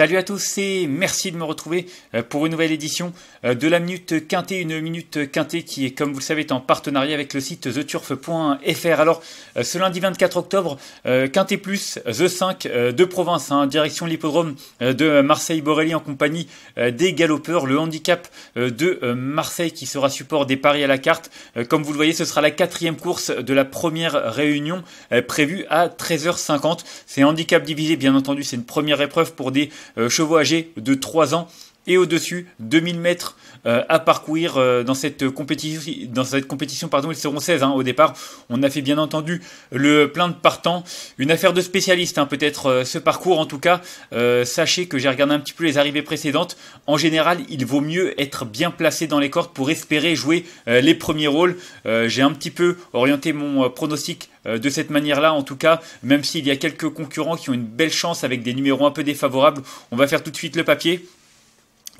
Salut à tous et merci de me retrouver euh, pour une nouvelle édition euh, de la Minute Quintée, une Minute Quintée qui est, comme vous le savez, en partenariat avec le site theturf.fr. Alors, euh, ce lundi 24 octobre, Quintée Plus, The 5 de province, hein, direction l'hippodrome de Marseille-Borelli en compagnie des galopeurs, le handicap de Marseille qui sera support des paris à la carte. Comme vous le voyez, ce sera la quatrième course de la première réunion prévue à 13h50. C'est handicap divisé, bien entendu, c'est une première épreuve pour des euh, chevaux âgés de 3 ans et au-dessus, 2000 mètres euh, à parcourir euh, dans cette compétition. Dans cette compétition, pardon, ils seront 16 hein, au départ. On a fait bien entendu le plein de partants. Une affaire de spécialiste, hein, peut-être ce parcours en tout cas. sachez que j'ai regardé un petit peu les arrivées précédentes. En général, il vaut mieux être bien placé dans les cordes pour espérer jouer les premiers rôles. j'ai un petit peu orienté mon pronostic euh, de cette manière-là, en tout cas, même s'il y a quelques concurrents qui ont une belle chance avec des numéros un peu défavorables, on va faire tout de suite le papier.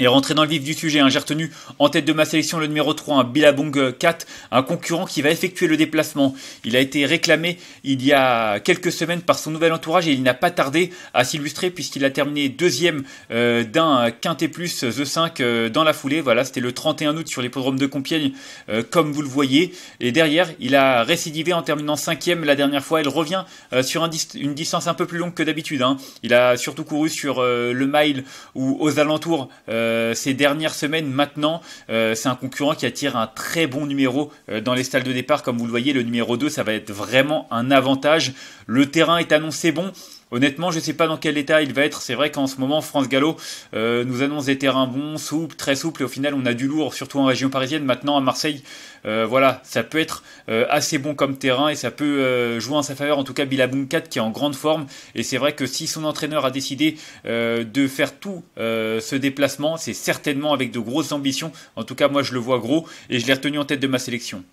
Et rentrer dans le vif du sujet, hein, j'ai retenu en tête de ma sélection le numéro 3, un Bilabong 4, un concurrent qui va effectuer le déplacement. Il a été réclamé il y a quelques semaines par son nouvel entourage et il n'a pas tardé à s'illustrer puisqu'il a terminé deuxième euh, d'un quintet plus The 5 euh, dans la foulée. Voilà, c'était le 31 août sur l'hippodrome de Compiègne, euh, comme vous le voyez. Et derrière, il a récidivé en terminant cinquième la dernière fois. Il revient sur une distance un peu plus longue que d'habitude. Hein. Il a surtout couru sur le mile ou aux alentours. Euh, ces dernières semaines maintenant. Euh, c'est un concurrent qui attire un très bon numéro euh, dans les stalles de départ. Comme vous le voyez, le numéro 2, ça va être vraiment un avantage. Le terrain est annoncé bon. Honnêtement, je ne sais pas dans quel état il va être. C'est vrai qu'en ce moment, France Gallo euh, nous annonce des terrains bons, souples, très souples. Et au final, on a du lourd, surtout en région parisienne. Maintenant, à Marseille, euh, voilà, ça peut être euh, assez bon comme terrain et ça peut jouer en sa faveur. En tout cas, 4 qui est en grande forme. Et c'est vrai que si son entraîneur a décidé de faire tout ce déplacement, c'est certainement avec de grosses ambitions. En tout cas, moi, je le vois gros et je l'ai retenu en tête de ma sélection.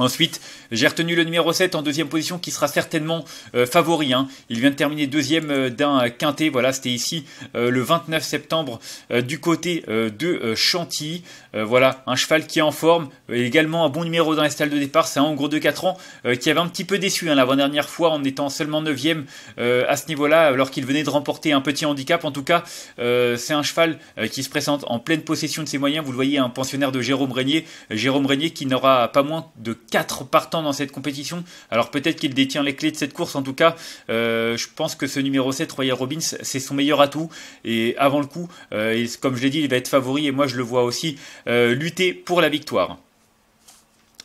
Ensuite, j'ai retenu le numéro 7 en deuxième position qui sera certainement euh, favori. Hein. Il vient de terminer deuxième euh, d'un quintet. Voilà, c'était ici euh, le 29 septembre du côté de Chantilly. voilà, un cheval qui est en forme. également un bon numéro dans les stalles de départ. C'est un en gros de 4 ans qui avait un petit peu déçu hein, l'avant-dernière fois en étant seulement 9 à ce niveau-là alors qu'il venait de remporter un petit handicap. En tout cas, c'est un cheval qui se présente en pleine possession de ses moyens. Vous le voyez, un pensionnaire de Jérôme Régnier. Jérôme Régnier qui n'aura pas moins de Quatre partants dans cette compétition. Alors peut-être qu'il détient les clés de cette course, en tout cas, euh, je pense que ce numéro 7, Royal Robbins, c'est son meilleur atout. Et avant le coup, euh, comme je l'ai dit, il va être favori et moi je le vois aussi euh, lutter pour la victoire.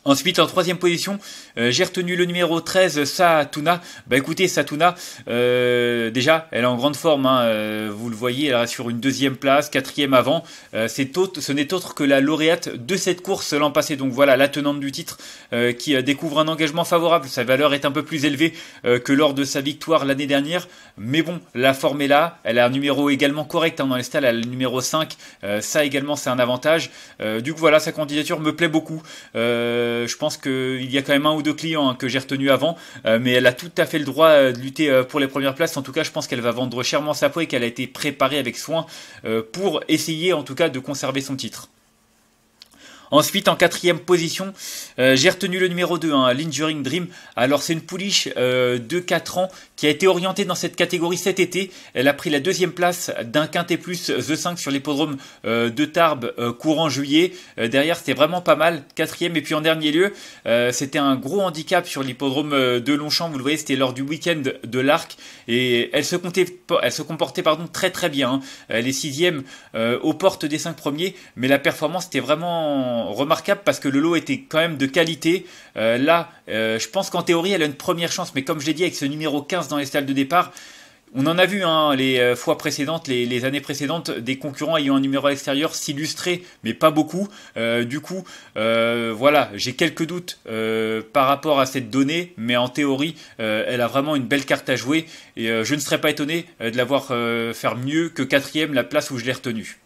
Ensuite, en troisième position, euh, j'ai retenu le numéro 13, Satuna. Bah écoutez, Satuna, euh, déjà, elle est en grande forme. Hein, euh, vous le voyez, elle est sur une deuxième place, quatrième avant. Autre, ce n'est autre que la lauréate de cette course l'an passé. Donc voilà, la tenante du titre qui découvre un engagement favorable. Sa valeur est un peu plus élevée que lors de sa victoire l'année dernière. Mais bon, la forme est là. Elle a un numéro également correct hein, dans les stalles. Elle a le numéro 5. ça également, c'est un avantage. du coup, voilà, sa candidature me plaît beaucoup. Euh, euh, je pense qu'il y a quand même un ou deux clients hein, que j'ai retenus avant, euh, mais elle a tout à fait le droit euh, de lutter pour les premières places. En tout cas, je pense qu'elle va vendre chèrement sa peau et qu'elle a été préparée avec soin pour essayer en tout cas de conserver son titre. Ensuite, en quatrième position, euh, j'ai retenu le numéro 2, hein, l'Enduring Dream. Alors, c'est une pouliche euh, de 4 ans qui a été orientée dans cette catégorie cet été. Elle a pris la deuxième place d'un quintet plus The 5 sur l'hippodrome euh, de Tarbes courant juillet. derrière, c'était vraiment pas mal. Quatrième et puis en dernier lieu, c'était un gros handicap sur l'hippodrome de Longchamp. Vous le voyez, c'était lors du week-end de l'Arc. Et elle se, comptait, elle se comportait pardon, très très bien. Hein. Elle est sixième aux portes des cinq premiers. Mais la performance était vraiment remarquable parce que le lot était quand même de qualité. Euh, là, euh, je pense qu'en théorie, elle a une première chance, mais comme je l'ai dit, avec ce numéro 15 dans les salles de départ, on en a vu hein, les euh, fois précédentes, les, années précédentes, des concurrents ayant un numéro extérieur s'illustrer, mais pas beaucoup. du coup, voilà, j'ai quelques doutes par rapport à cette donnée, mais en théorie, elle a vraiment une belle carte à jouer, et je ne serais pas étonné de la voir faire mieux que quatrième, la place où je l'ai retenue.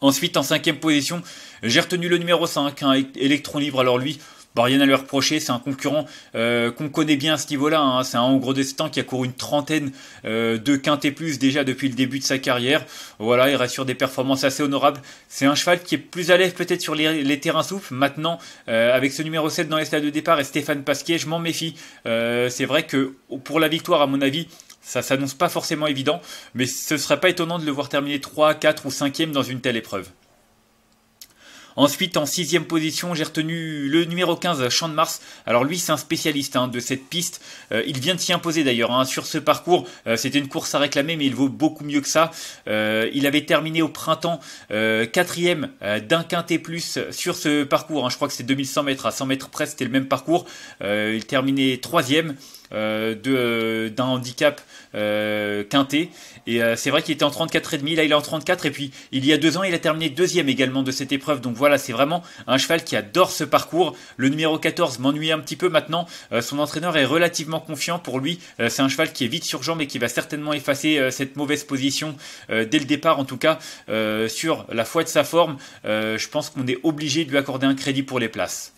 Ensuite, en cinquième position, j'ai retenu le numéro 5, électron libre. Alors lui, bah, rien à lui reprocher, c'est un concurrent euh, qu'on connaît bien à ce niveau-là. Hein. C'est un gros destin qui a couru une trentaine euh, de quintet plus déjà depuis le début de sa carrière. Voilà, il rassure des performances assez honorables. C'est un cheval qui est plus à l'aise peut-être sur les, terrains souples. Maintenant, euh, avec ce numéro 7 dans les stades de départ et Stéphane Pasquier, je m'en méfie. c'est vrai que pour la victoire, à mon avis, ça s'annonce pas forcément évident, mais ce serait pas étonnant de le voir terminer 3, 4 ou 5e dans une telle épreuve. Ensuite, en sixième position, j'ai retenu le numéro 15, Champ de Mars. Alors lui, c'est un spécialiste hein, de cette piste. Euh, il vient de s'y imposer d'ailleurs hein, sur ce parcours. Euh, c'était une course à réclamer, mais il vaut beaucoup mieux que ça. Euh, il avait terminé au printemps quatrième d'un quintet plus sur ce parcours. Hein. Je crois que c'est 2100 mètres à 100 mètres près, c'était le même parcours. il terminait troisième. Euh, de euh, d'un handicap euh, quinté. Et c'est vrai qu'il était en 34,5, là il est en 34, et puis il y a deux ans il a terminé deuxième également de cette épreuve. Donc voilà, c'est vraiment un cheval qui adore ce parcours. Le numéro 14 m'ennuie un petit peu maintenant. son entraîneur est relativement confiant pour lui. c'est un cheval qui est vite sur jambes et qui va certainement effacer cette mauvaise position dès le départ, en tout cas sur la foi de sa forme. je pense qu'on est obligé de lui accorder un crédit pour les places.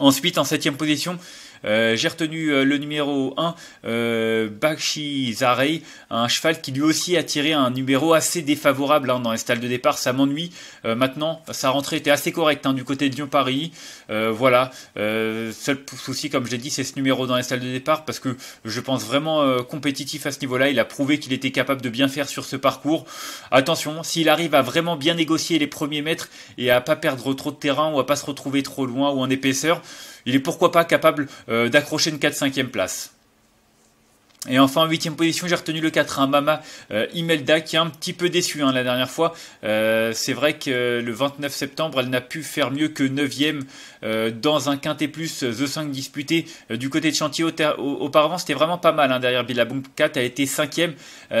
Ensuite, en septième position, euh, j'ai retenu euh, le numéro 1, euh, Bakshi Zarei, un cheval qui lui aussi a tiré un numéro assez défavorable hein, dans les stalles de départ. Ça m'ennuie. Euh, maintenant, sa rentrée était assez correcte hein, du côté de Lyon-Paris. voilà. seul souci, comme j'ai dit, c'est ce numéro dans les stalles de départ parce que je pense vraiment compétitif à ce niveau-là. Il a prouvé qu'il était capable de bien faire sur ce parcours. Attention, s'il arrive à vraiment bien négocier les premiers mètres et à pas perdre trop de terrain ou à pas se retrouver trop loin ou en épaisseur, il est pourquoi pas capable euh, d'accrocher une 4-5e place. Et enfin, en huitième position, j'ai retenu le 4, un hein, Mama euh, Imelda, qui est un petit peu déçu hein, la dernière fois. Euh, c'est vrai que le 29 septembre, elle n'a pu faire mieux que 9ème euh, dans un quintet plus The 5 disputé du côté de Chantier. Auparavant, c'était vraiment pas mal hein, derrière Billabong 4, elle a été 5ème.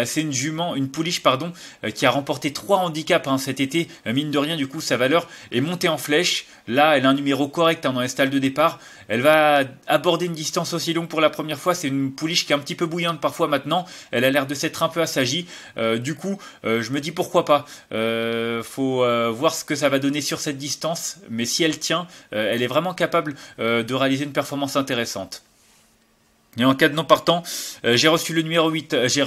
c'est une jument, une pouliche, pardon, qui a remporté 3 handicaps hein, cet été. mine de rien, du coup, sa valeur est montée en flèche. Là, elle a un numéro correct dans les stalles de départ. Elle va aborder une distance aussi longue pour la première fois. C'est une pouliche qui est un petit peu bouillante parfois maintenant. Elle a l'air de s'être un peu assagie. Euh, du coup, euh, je me dis pourquoi pas. Euh, faut voir ce que ça va donner sur cette distance. Mais si elle tient, elle est vraiment capable de réaliser une performance intéressante. Et en cas de non partant, j'ai reçu le numéro 8, j'ai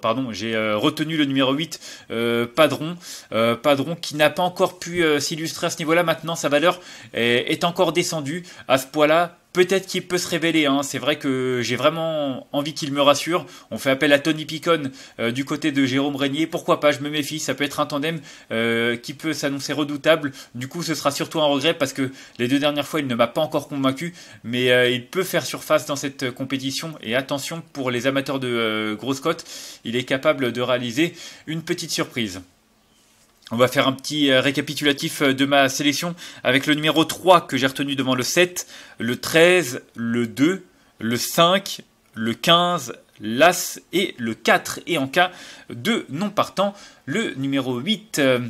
pardon, j'ai retenu le numéro 8, Padron, Padron qui n'a pas encore pu s'illustrer à ce niveau-là. Maintenant, sa valeur est, est encore descendue à ce poids-là peut-être qu'il peut se révéler. Hein. C'est vrai que j'ai vraiment envie qu'il me rassure. On fait appel à Tony Picon euh, du côté de Jérôme Régnier. Pourquoi pas Je me méfie. Ça peut être un tandem euh, qui peut s'annoncer redoutable. Du coup, ce sera surtout un regret parce que les deux dernières fois, il ne m'a pas encore convaincu. Mais euh, il peut faire surface dans cette compétition. Et attention, pour les amateurs de grosses cotes, il est capable de réaliser une petite surprise. On va faire un petit euh, récapitulatif euh, de ma sélection avec le numéro 3 que j'ai retenu devant le 7, le 13, le 2, le 5, le 15, l'As et le 4. Et en cas de non partant, le numéro 8. Euh,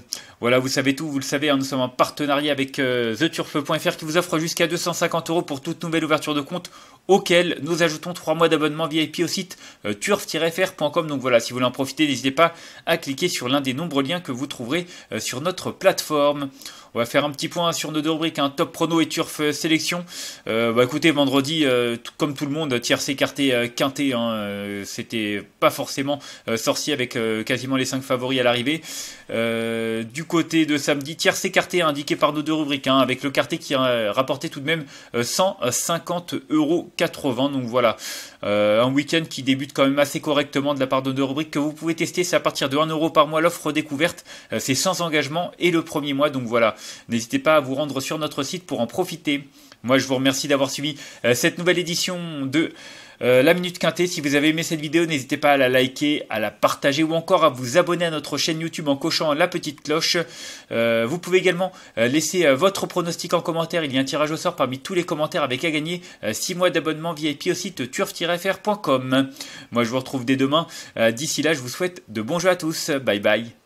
voilà, vous savez tout, vous le savez, hein, nous sommes en partenariat avec euh, theturf.fr qui vous offre jusqu'à 250 euros pour toute nouvelle ouverture de compte auquel nous ajoutons 3 mois d'abonnement VIP au site euh, turf-fr.com. Donc voilà, si vous voulez en profiter, n'hésitez pas à cliquer sur l'un des nombreux liens que vous trouverez sur notre plateforme. On va faire un petit point sur nos deux rubriques, hein, top prono et turf sélection. bah écoutez, vendredi, comme tout le monde, tiers écarté, quinté, hein, c'était pas forcément sorcier avec quasiment les 5 favoris à la l'arrivée. Euh, du côté de samedi, tiers écarté indiqué par nos deux rubriques, hein, avec le quartier qui a rapporté tout de même 150 euh, euros. Donc voilà, euh, un week-end qui débute quand même assez correctement de la part de nos deux rubriques que vous pouvez tester. C'est à partir de 1 euro par mois l'offre découverte. c'est sans engagement et le premier mois. Donc voilà, n'hésitez pas à vous rendre sur notre site pour en profiter. Moi, je vous remercie d'avoir suivi cette nouvelle édition de euh, la Minute Quintée, si vous avez aimé cette vidéo, n'hésitez pas à la liker, à la partager ou encore à vous abonner à notre chaîne YouTube en cochant la petite cloche. Euh, vous pouvez également euh, laisser votre pronostic en commentaire. Il y a un tirage au sort parmi tous les commentaires avec à gagner 6 mois d'abonnement VIP au site turf-fr.com. Moi, je vous retrouve dès demain. D'ici là, je vous souhaite de bons jeux à tous. Bye bye.